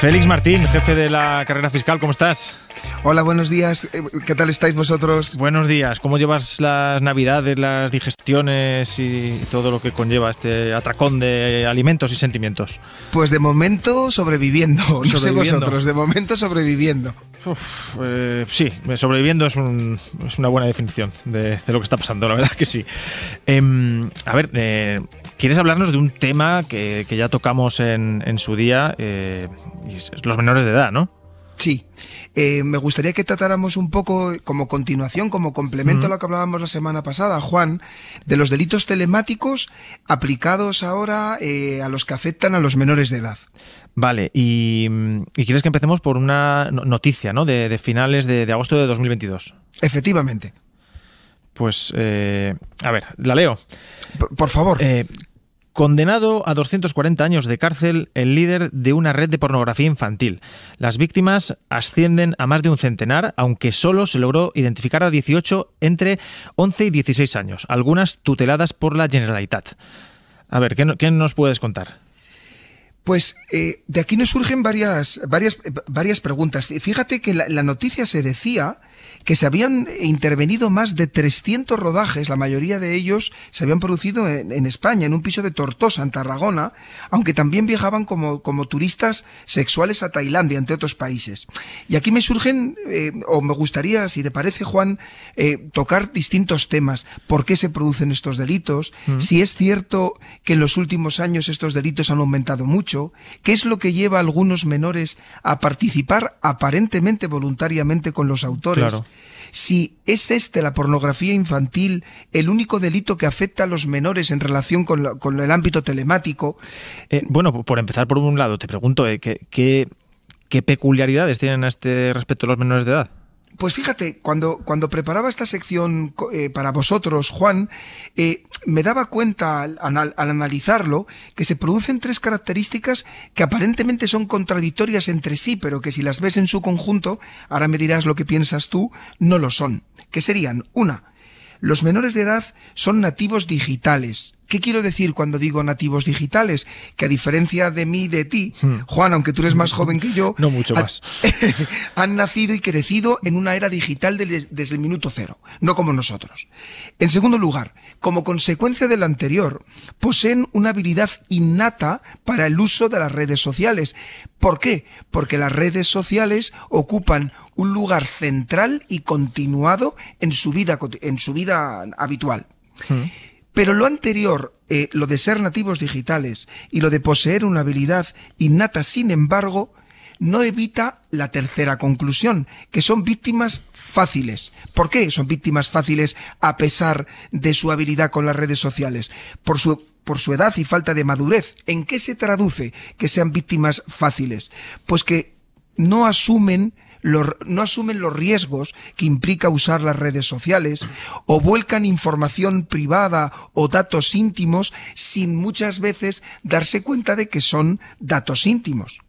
Félix Martín, jefe de la carrera fiscal, ¿cómo estás? Hola, buenos días. Eh, ¿Qué tal estáis vosotros? Buenos días. ¿Cómo llevas las navidades, las digestiones y todo lo que conlleva este atracón de alimentos y sentimientos? Pues de momento sobreviviendo. No sé vosotros, de momento sobreviviendo. Eh, sí, eh, sobreviviendo es, una buena definición de, lo que está pasando, la verdad que sí. Em, a ver, ¿Quieres hablarnos de un tema que, ya tocamos en, su día? los menores de edad, ¿no? Sí, eh, me gustaría que tratáramos un poco como continuación, como complemento a lo que hablábamos la semana pasada, Juan, de los delitos telemáticos aplicados ahora eh, a los que afectan a los menores de edad. Vale, y, quieres que empecemos por una noticia, ¿no? De, finales de, agosto de 2022. Efectivamente. Pues, eh, a ver, la leo. Por favor. Condenado a 240 años de cárcel, el líder de una red de pornografía infantil. Las víctimas ascienden a más de un centenar, aunque solo se logró identificar a 18 entre 11 y 16 años, algunas tuteladas por la Generalitat. A ver, ¿qué, nos puedes contar? Pues eh, de aquí nos surgen varias, varias, eh, varias preguntas. Fíjate que la noticia se decía que se habían intervenido más de 300 rodajes, la mayoría de ellos se habían producido en, España, en un piso de Tortosa, en Tarragona, aunque también viajaban como, como turistas sexuales a Tailandia, entre otros países. Y aquí me surgen, eh, o me gustaría, si te parece, Juan, eh, tocar distintos temas. ¿Por qué se producen estos delitos? Mm. Si es cierto que en los últimos años estos delitos han aumentado mucho, ¿qué es lo que lleva a algunos menores a participar aparentemente voluntariamente con los autores si es este la pornografía infantil el único delito que afecta a los menores en relación con, el ámbito telemático. Eh, bueno, por empezar por un lado, te pregunto, eh, ¿Qué, peculiaridades tienen a este respecto los menores de edad? Pues fíjate, cuando, cuando preparaba esta sección eh, para vosotros, Juan, eh, me daba cuenta al, al, analizarlo que se producen tres características que aparentemente son contradictorias entre sí, pero que si las ves en su conjunto, ahora me dirás lo que piensas tú, no lo son. Que serían, una, los menores de edad son nativos digitales. ¿Qué quiero decir cuando digo nativos digitales? Que a diferencia de mí y de ti, hmm. Juan, aunque tú eres más joven que yo, no mucho más. han nacido y crecido en una era digital desde, el minuto cero, no como nosotros. En segundo lugar, como consecuencia de anterior, poseen una habilidad innata para el uso de las redes sociales. ¿Por qué? Porque las redes sociales ocupan un lugar central y continuado en su vida, en su vida habitual. Hmm. Pero lo anterior, eh, lo de ser nativos digitales y lo de poseer una habilidad innata, sin embargo, no evita la tercera conclusión, que son víctimas fáciles. ¿Por qué son víctimas fáciles a pesar de su habilidad con las redes sociales? Por por su edad y falta de madurez. ¿En qué se traduce que sean víctimas fáciles? Pues que no asumen no asumen los riesgos que implica usar las redes sociales o vuelcan información privada o datos íntimos sin muchas veces darse cuenta de que son datos íntimos.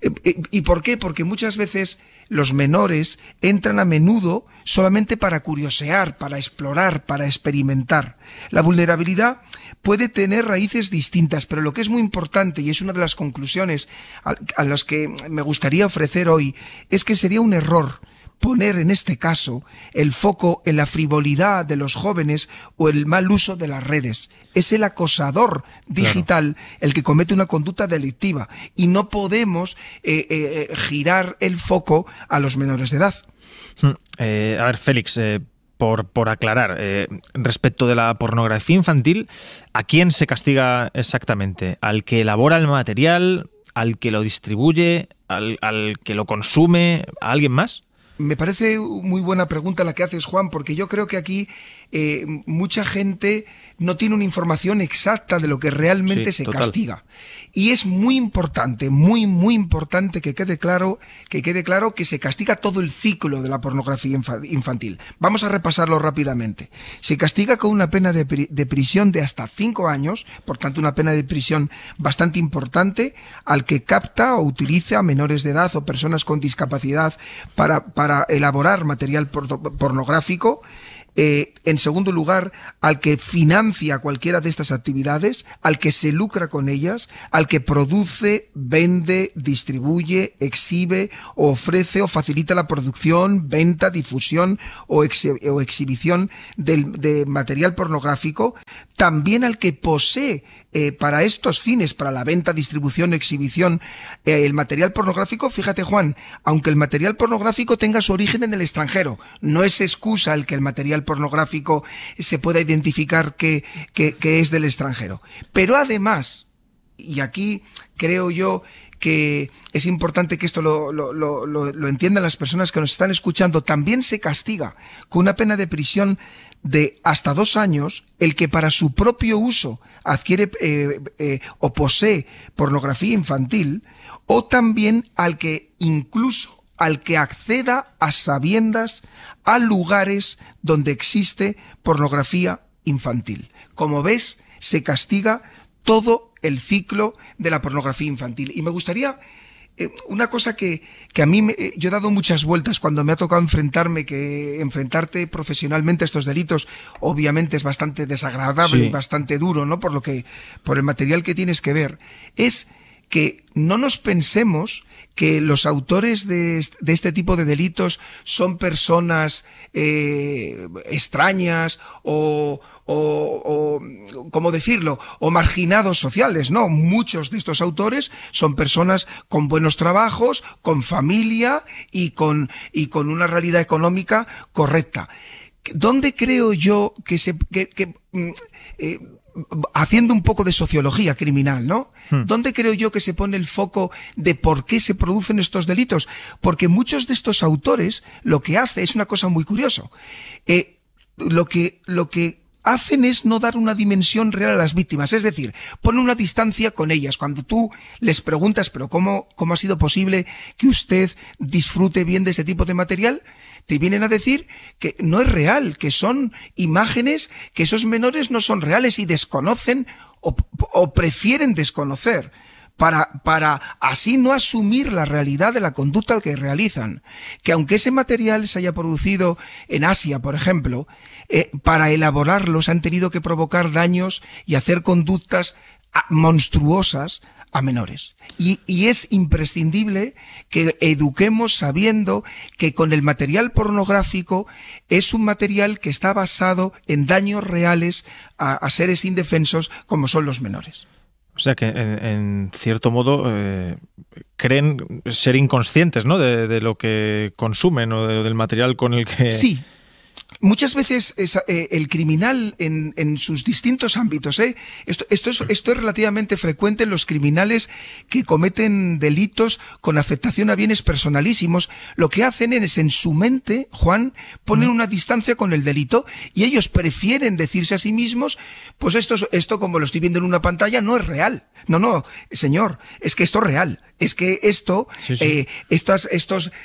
Eh, eh, ¿Y por qué? Porque muchas veces los menores entran a menudo solamente para curiosear, para explorar, para experimentar. La vulnerabilidad puede tener raíces distintas, pero lo que es muy importante, y es una de las conclusiones a, las que me gustaría ofrecer hoy, es que sería un error poner en este caso el foco en la frivolidad de los jóvenes o el mal uso de las redes. Es el acosador digital el que comete una conducta delictiva y no podemos eh, eh, eh, girar el foco a los menores de edad. Mm, a ver, Félix, por, aclarar, respecto de la pornografía infantil, ¿a quién se castiga exactamente? ¿Al que elabora el material? ¿Al que lo distribuye? ¿Al, al que lo consume? ¿A alguien más? Me parece muy buena pregunta la que haces, Juan, porque yo creo que aquí eh, mucha gente no tiene una información exacta de lo que realmente se castiga. Y es muy importante, muy, muy importante que quede claro, que quede claro que se castiga todo el ciclo de la pornografía infantil. Vamos a repasarlo rápidamente. Se castiga con una pena de, prisión de hasta cinco años, por tanto una pena de prisión bastante importante, al que capta o utiliza a menores de edad o personas con discapacidad para, elaborar material pornográfico. Eh, en segundo lugar, al que financia cualquiera de estas actividades, al que se lucra con ellas, al que produce, vende, distribuye, exhibe ofrece o facilita la producción, venta, difusión o, exhibición de material pornográfico, también al que posee eh, para estos fines, para la venta, distribución, exhibición, eh, el material pornográfico, fíjate Juan, aunque el material pornográfico tenga su origen en el extranjero, no es excusa el que el material pornográfico se pueda identificar que, es del extranjero. Pero además, y aquí creo yo que es importante que esto lo, entiendan las personas que nos están escuchando, también se castiga con una pena de prisión de hasta dos años el que para su propio uso adquiere eh, eh, o posee pornografía infantil o también al que incluso al que acceda a sabiendas a lugares donde existe pornografía infantil. Como ves, se castiga todo el ciclo de la pornografía infantil. Y me gustaría eh, una cosa que, que a mí me, eh, yo he dado muchas vueltas cuando me ha tocado enfrentarme, que enfrentarte profesionalmente a estos delitos, obviamente es bastante desagradable y bastante duro, ¿no? Por lo que, por el material que tienes que ver, es que no nos pensemos que los autores de, este tipo de delitos son personas eh, extrañas o, o, o, ¿cómo decirlo?, o marginados sociales, ¿no? Muchos de estos autores son personas con buenos trabajos, con familia y con, y con una realidad económica correcta. ¿Dónde creo yo que se... Mm, eh, haciendo un poco de sociología criminal, ¿no? Hmm. ¿Dónde creo yo que se pone el foco de por qué se producen estos delitos? Porque muchos de estos autores lo que hacen es una cosa muy curiosa. Eh, lo que, lo que hacen es no dar una dimensión real a las víctimas, es decir, ponen una distancia con ellas. Cuando tú les preguntas, pero ¿cómo, cómo ha sido posible que usted disfrute bien de este tipo de material? te vienen a decir que no es real, que son imágenes, que esos menores no son reales y desconocen o, prefieren desconocer. Para, para, así no asumir la realidad de la conducta que realizan. Que aunque ese material se haya producido en Asia, por ejemplo, para eh, para elaborarlos han tenido que provocar daños y hacer conductas monstruosas a menores. Y, es imprescindible que eduquemos sabiendo que con el material pornográfico es un material que está basado en daños reales a, seres indefensos como son los menores. O sea que, en, cierto modo, eh, creen ser inconscientes de, lo que consumen o del material con el que... Sí, Muchas veces es, eh, el criminal en, en, sus distintos ámbitos, ¿eh? esto, esto, es, esto es relativamente frecuente en los criminales que cometen delitos con afectación a bienes personalísimos. Lo que hacen es en su mente, Juan, ponen una distancia con el delito y ellos prefieren decirse a sí mismos, pues esto, esto como lo estoy viendo en una pantalla no es real. No, no, señor, es que esto es real. Es que esto, eh, estos,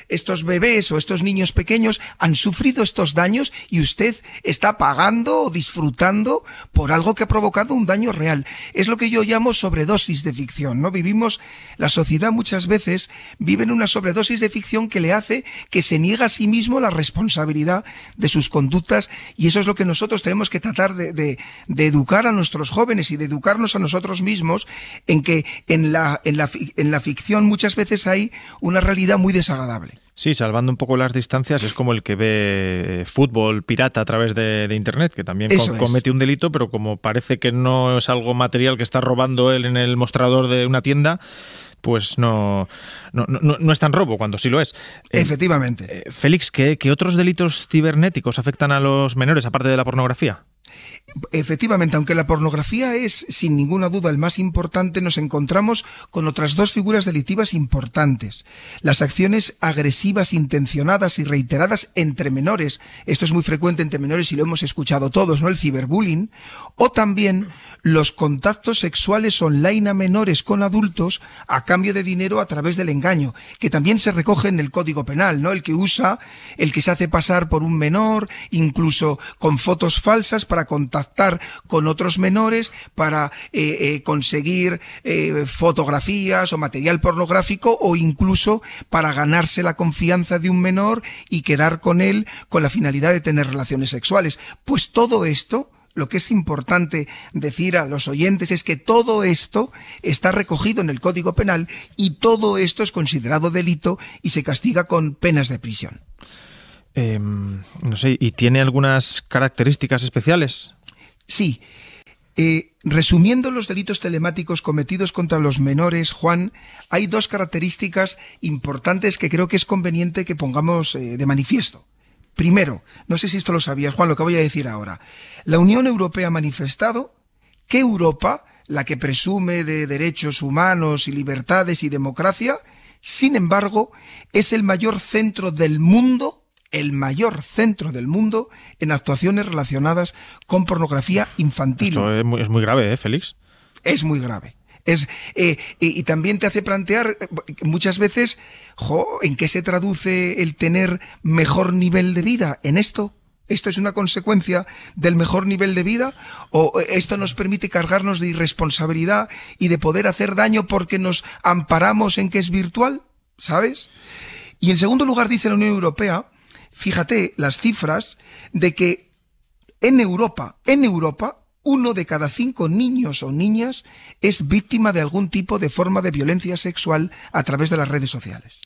estos bebés o estos niños pequeños han sufrido estos daños y usted está pagando o disfrutando por algo que ha provocado un daño real. Es lo que yo llamo sobredosis de ficción, ¿no? Vivimos, la sociedad muchas veces vive en una sobredosis de ficción que le hace que se niega a sí mismo la responsabilidad de sus conductas y eso es lo que nosotros tenemos que tratar de, educar a nuestros jóvenes y de educarnos a nosotros mismos en que en la, en la, en la ficción muchas veces hay una realidad muy desagradable. Sí, salvando un poco las distancias, es como el que ve eh, fútbol pirata a través de, Internet, que también comete un delito, pero como parece que no es algo material que está robando él en el mostrador de una tienda, pues no, no, es tan robo cuando sí lo es. Eh, Efectivamente. Eh, Félix, ¿qué otros delitos cibernéticos afectan a los menores aparte de la pornografía? Efectivamente, aunque la pornografía es sin ninguna duda el más importante, nos encontramos con otras dos figuras delictivas importantes. Las acciones agresivas, intencionadas y reiteradas entre menores. Esto es muy frecuente entre menores y lo hemos escuchado todos, ¿no? El ciberbullying. O también los contactos sexuales online a menores con adultos a cambio de dinero a través del engaño, que también se recoge en el Código Penal, ¿no? El que usa, el que se hace pasar por un menor, incluso con fotos falsas para para contactar con otros menores, para eh, eh, conseguir eh, fotografías o material pornográfico o incluso para ganarse la confianza de un menor y quedar con él con la finalidad de tener relaciones sexuales. Pues todo esto, lo que es importante decir a los oyentes es que todo esto está recogido en el Código Penal y todo esto es considerado delito y se castiga con penas de prisión. Em, no sé, ¿y tiene algunas características especiales? Sí. Eh, resumiendo los delitos telemáticos cometidos contra los menores, Juan, hay dos características importantes que creo que es conveniente que pongamos eh, de manifiesto. Primero, no sé si esto lo sabías, Juan, lo que voy a decir ahora. La Unión Europea ha manifestado que Europa, la que presume de derechos humanos y libertades y democracia, sin embargo, es el mayor centro del mundo el mayor centro del mundo en actuaciones relacionadas con pornografía infantil. Esto es muy, grave, ¿eh, Félix? Es muy grave. Es, eh, y, también te hace plantear eh, muchas veces, ¿en qué se traduce el tener mejor nivel de vida? ¿En esto? ¿Esto es una consecuencia del mejor nivel de vida? ¿O eh, esto nos permite cargarnos de irresponsabilidad y de poder hacer daño porque nos amparamos en que es virtual? ¿Sabes? Y en segundo lugar dice la Unión Europea fíjate las cifras de que en Europa, en Europa, uno de cada cinco niños o niñas es víctima de algún tipo de forma de violencia sexual a través de las redes sociales.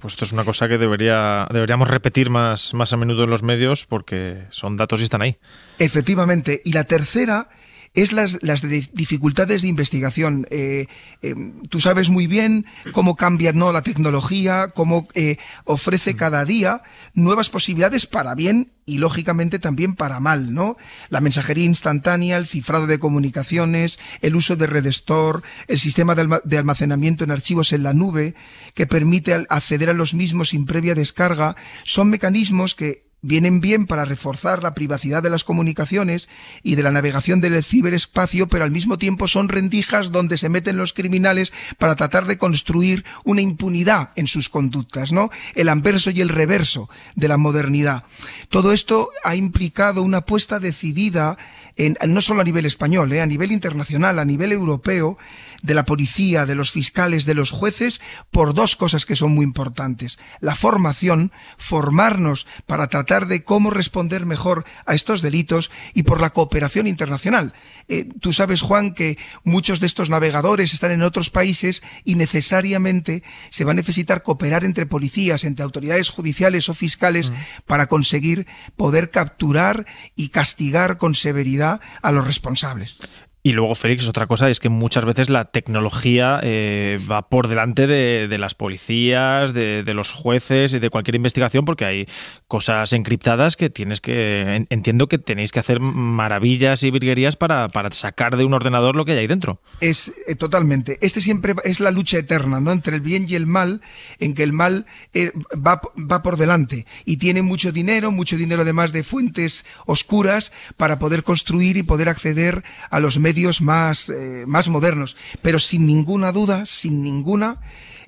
pues esto es una cosa que debería, deberíamos repetir más, más a menudo en los medios porque son datos y están ahí. Efectivamente. Y la tercera es las, las dificultades de investigación. Eh, eh, tú sabes muy bien cómo cambia ¿no? la tecnología, cómo eh, ofrece mm. cada día nuevas posibilidades para bien y lógicamente también para mal, ¿no? La mensajería instantánea, el cifrado de comunicaciones, el uso de store el sistema de almacenamiento en archivos en la nube, que permite acceder a los mismos sin previa descarga, son mecanismos que vienen bien para reforzar la privacidad de las comunicaciones y de la navegación del ciberespacio, pero al mismo tiempo son rendijas donde se meten los criminales para tratar de construir una impunidad en sus conductas, ¿no? El anverso y el reverso de la modernidad. Todo esto ha implicado una apuesta decidida en, no solo a nivel español, eh, a nivel internacional, a nivel europeo, de la policía, de los fiscales, de los jueces, por dos cosas que son muy importantes. La formación, formarnos para tratar de cómo responder mejor a estos delitos y por la cooperación internacional. Eh, tú sabes, Juan, que muchos de estos navegadores están en otros países y necesariamente se va a necesitar cooperar entre policías, entre autoridades judiciales o fiscales mm. para conseguir poder capturar y castigar con severidad a los responsables. Y luego, Félix, otra cosa es que muchas veces la tecnología eh, va por delante de, las policías, de, los jueces y de cualquier investigación, porque hay cosas encriptadas que tienes que. Entiendo que tenéis que hacer maravillas y virguerías para, sacar de un ordenador lo que hay ahí dentro. Es eh, totalmente. Este siempre es la lucha eterna, ¿no? Entre el bien y el mal, en que el mal eh, va, va por delante y tiene mucho dinero, mucho dinero además de fuentes oscuras para poder construir y poder acceder a los medios medios más, eh, más modernos. Pero sin ninguna duda, sin ninguna,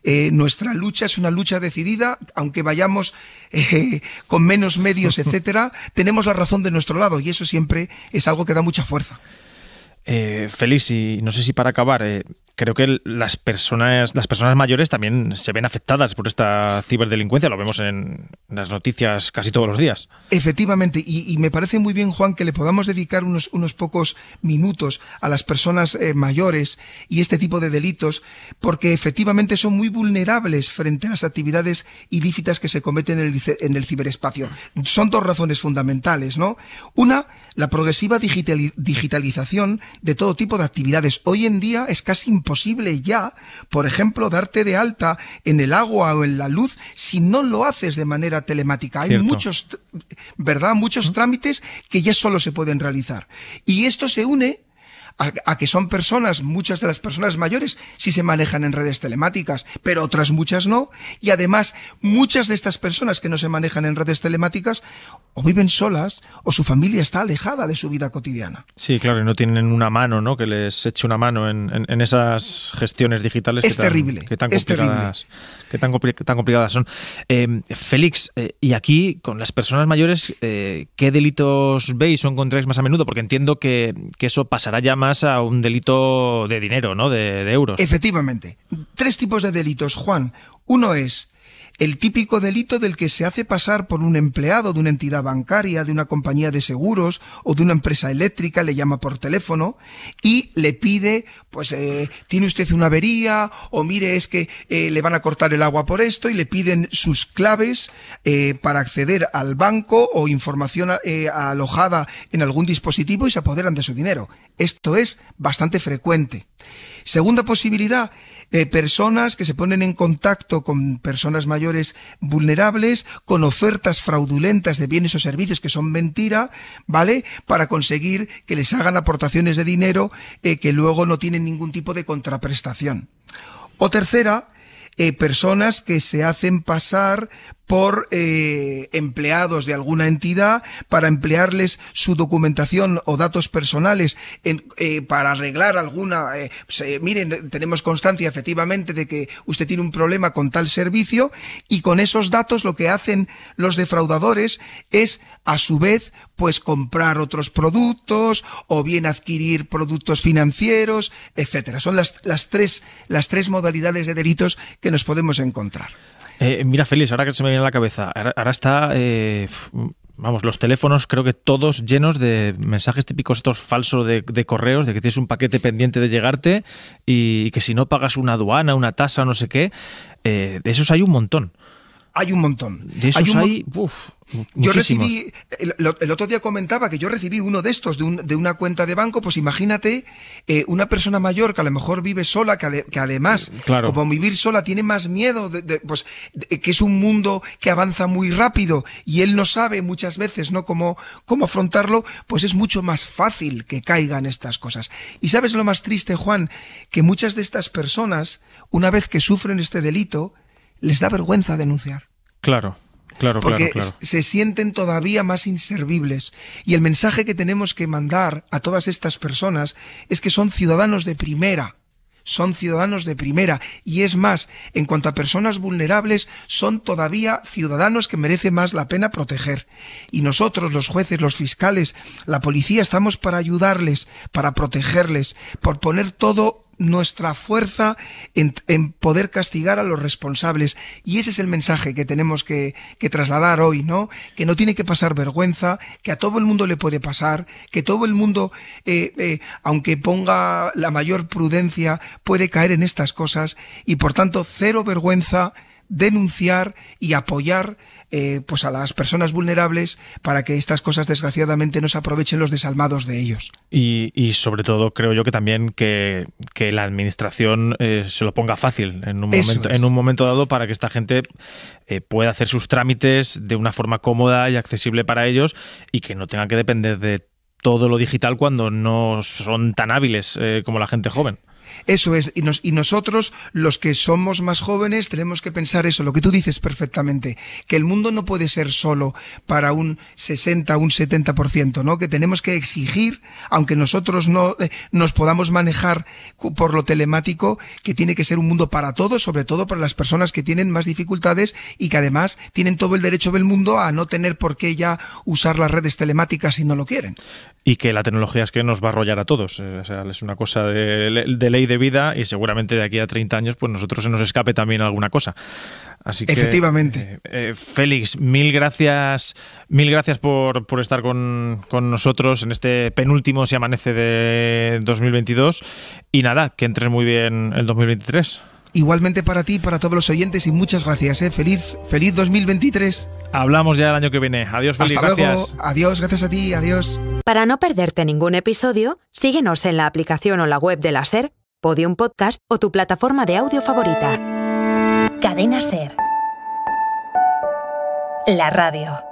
eh, nuestra lucha es una lucha decidida, aunque vayamos eh, con menos medios, etcétera, tenemos la razón de nuestro lado y eso siempre es algo que da mucha fuerza. Feliz, y no sé si para acabar, creo que las personas, las personas mayores también se ven afectadas por esta ciberdelincuencia, lo vemos en las noticias casi todos los días. Efectivamente, y, me parece muy bien, Juan, que le podamos dedicar unos, unos pocos minutos a las personas eh, mayores y este tipo de delitos, porque efectivamente son muy vulnerables frente a las actividades ilícitas que se cometen en el, ciberespacio. Son dos razones fundamentales, ¿no? Una, la progresiva digitalización de todo tipo de actividades. Hoy en día es casi imposible ya, por ejemplo, darte de alta en el agua o en la luz si no lo haces de manera telemática. Hay muchos, ¿verdad? Muchos trámites que ya solo se pueden realizar. Y esto se une a, que son personas, muchas de las personas mayores sí se manejan en redes telemáticas, pero otras muchas no. Y además, muchas de estas personas que no se manejan en redes telemáticas o viven solas o su familia está alejada de su vida cotidiana. Sí, claro, y no tienen una mano, ¿no? Que les eche una mano en, esas gestiones digitales. Es terrible. Tan, que tan complicadas, Que tan, tan complicadas son. Em, Félix, eh, y aquí con las personas mayores, eh, ¿qué delitos veis o encontráis más a menudo? Porque entiendo que, que eso pasará ya más a un delito de dinero, ¿no? de euros. Efectivamente. Tres tipos de delitos, Juan. Uno es el típico delito del que se hace pasar por un empleado de una entidad bancaria, de una compañía de seguros o de una empresa eléctrica, le llama por teléfono y le pide, pues, eh, tiene usted una avería o mire es que eh, le van a cortar el agua por esto y le piden sus claves eh, para acceder al banco o información alojada en algún dispositivo y se apoderan de su dinero. Esto es bastante frecuente. Segunda posibilidad eh, personas que se ponen en contacto con personas mayores vulnerables, con ofertas fraudulentas de bienes o servicios que son mentira, ¿vale? Para conseguir que les hagan aportaciones de dinero eh, que luego no tienen ningún tipo de contraprestación. O tercera, eh, personas que se hacen pasar por eh, empleados de alguna entidad para emplearles su documentación o datos personales eh, para arreglar alguna. Pues, miren, tenemos constancia efectivamente de que usted tiene un problema con tal servicio y con esos datos lo que hacen los defraudadores es a su vez pues comprar otros productos o bien adquirir productos financieros, etcétera. Son las, las, tres, las tres modalidades de delitos que nos podemos encontrar. Eh, mira, Félix, ahora que se me viene a la cabeza, ahora, está eh, vamos, los teléfonos creo que todos llenos de mensajes típicos estos falsos de, de, correos, de que tienes un paquete pendiente de llegarte y, que si no pagas una aduana, una tasa, no sé qué, eh, de esos hay un montón hay un montón. hay, un yo recibí, el, otro día comentaba que yo recibí uno de estos de, una cuenta de banco, pues imagínate eh, una persona mayor que a lo mejor vive sola, que, además, mm, como vivir sola, tiene más miedo, de, pues que es un mundo que avanza muy rápido y él no sabe muchas veces no cómo, cómo afrontarlo, pues es mucho más fácil que caigan estas cosas. Y sabes lo más triste, Juan, que muchas de estas personas, una vez que sufren este delito, les da vergüenza denunciar. Claro. Claro, porque claro, Porque se sienten todavía más inservibles. Y el mensaje que tenemos que mandar a todas estas personas es que son ciudadanos de primera, son ciudadanos de primera. Y es más, en cuanto a personas vulnerables, son todavía ciudadanos que merece más la pena proteger. Y nosotros, los jueces, los fiscales, la policía, estamos para ayudarles, para protegerles, por poner todo nuestra fuerza en, poder castigar a los responsables. Y ese es el mensaje que tenemos que, que, trasladar hoy, ¿no? Que no tiene que pasar vergüenza, que a todo el mundo le puede pasar, que todo el mundo, eh, eh, aunque ponga la mayor prudencia, puede caer en estas cosas y por tanto cero vergüenza denunciar y apoyar eh, pues a las personas vulnerables para que estas cosas desgraciadamente no se aprovechen los desalmados de ellos. Y, sobre todo creo yo que también que, la administración eh, se lo ponga fácil en un, momento, en un momento dado para que esta gente eh, pueda hacer sus trámites de una forma cómoda y accesible para ellos y que no tengan que depender de todo lo digital cuando no son tan hábiles como la gente joven. Eso es, y, nosotros, los que somos más jóvenes, tenemos que pensar eso, lo que tú dices perfectamente, que el mundo no puede ser solo para un 60, un 70%, ¿no? Que tenemos que exigir, aunque nosotros no eh, nos podamos manejar por lo telemático, que tiene que ser un mundo para todos, sobre todo para las personas que tienen más dificultades y que además tienen todo el derecho del mundo a no tener por qué ya usar las redes telemáticas si no lo quieren y que la tecnología es que nos va a arrollar a todos. Eh, o sea, es una cosa de, ley de vida y seguramente de aquí a 30 años pues nosotros se nos escape también alguna cosa. Así que, Efectivamente. Eh, eh, Félix, mil gracias, mil gracias por, estar con, con, nosotros en este penúltimo Si Amanece de 2022 y nada, que entres muy bien el 2023. Igualmente para ti, para todos los oyentes y muchas gracias. ¿eh? Feliz, feliz 2023. Hablamos ya el año que viene. Adiós, feliz. Hasta gracias. Adiós, gracias a ti. Adiós. Para no perderte ningún episodio, síguenos en la aplicación o la web de la SER, Podium Podcast o tu plataforma de audio favorita. Cadena SER. La radio.